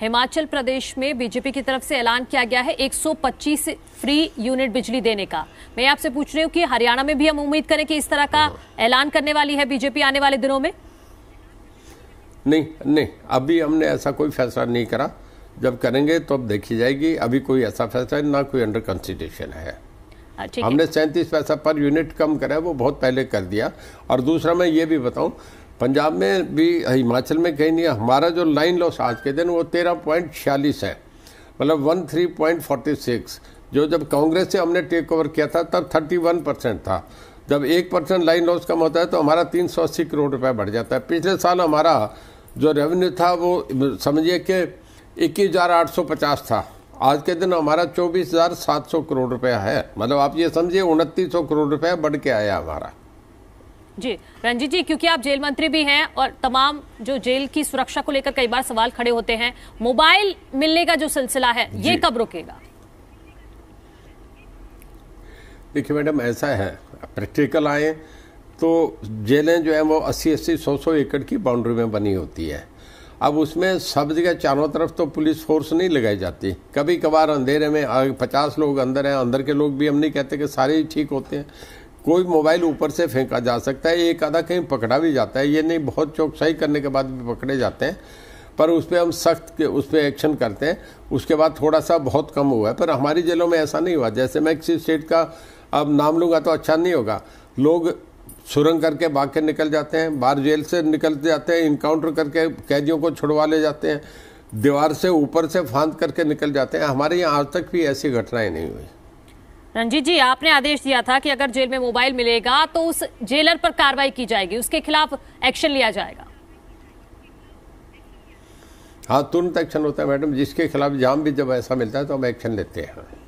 हिमाचल प्रदेश में बीजेपी की तरफ से ऐलान किया गया है 125 फ्री यूनिट बिजली देने का मैं आपसे पूछ रही हूँ कि हरियाणा में भी हम उम्मीद करें कि इस तरह का ऐलान करने वाली है बीजेपी आने वाले दिनों में नहीं नहीं अभी हमने ऐसा कोई फैसला नहीं करा जब करेंगे तो अब देखी जाएगी अभी कोई ऐसा फैसला ना कोई अंडर हाँ, कंसिडरेशन है हमने सैंतीस पैसा पर यूनिट कम करा वो बहुत पहले कर दिया और दूसरा मैं ये भी बताऊं पंजाब में भी हिमाचल में कहीं नहीं हमारा जो लाइन लॉस आज के दिन वो तेरह पॉइंट छियालीस है मतलब one three point forty six जो जब कांग्रेस से हमने टेक ओवर किया था तब थर्टी वन परसेंट था जब एक परसेंट लाइन लॉस कम होता है तो हमारा तीन सौ अस्सी करोड़ रुपया बढ़ जाता है पिछले साल हमारा जो रेवेन्यू था वो समझिए कि इक्कीस हज़ार आठ सौ पचास था आज के दिन हमारा चौबीस हज़ार सात सौ करोड़ रुपया है मतलब आप ये समझिए उनतीस सौ करोड़ रुपया बढ़ के आया हमारा जी रंजीत जी क्योंकि आप जेल मंत्री भी हैं और तमाम जो जेल की सुरक्षा को लेकर कई बार सवाल खड़े होते हैं मोबाइल मिलने का जो सिलसिला है ये कब रुकेगा देखिए मैडम ऐसा है प्रैक्टिकल आए तो जेलें जो हैं वो अस्सी अस्सी सौ सौ एकड़ की बाउंड्री में बनी होती है अब उसमें सब जगह चारों तरफ तो पुलिस फोर्स नहीं लगाई जाती कभी कभार अंधेरे में पचास लोग अंदर हैं अंदर के लोग भी हम नहीं कहते कि सारे ही ठीक होते हैं कोई मोबाइल ऊपर से फेंका जा सकता है एक आधा कहीं पकड़ा भी जाता है ये नहीं बहुत चौकसाई करने के बाद भी पकड़े जाते हैं पर उस पर हम सख्त के उस पर एक्शन करते हैं उसके बाद थोड़ा सा बहुत कम हुआ है पर हमारी जेलों में ऐसा नहीं हुआ जैसे मैं किसी स्टेट का अब नाम लूँगा तो अच्छा नहीं होगा लोग सुरंग करके भाग के निकल जाते हैं बाहर जेल से निकल जाते हैं इनकाउंटर करके कैदियों को छुड़वा ले जाते हैं दीवार से ऊपर से फांद करके निकल जाते हैं हमारे यहाँ आज तक भी ऐसी घटनाएं नहीं हुई रंजीत जी आपने आदेश दिया था कि अगर जेल में मोबाइल मिलेगा तो उस जेलर पर कार्रवाई की जाएगी उसके खिलाफ एक्शन लिया जाएगा हाँ तुरंत एक्शन होता है मैडम जिसके खिलाफ जाम भी जब ऐसा मिलता है तो हम एक्शन लेते हैं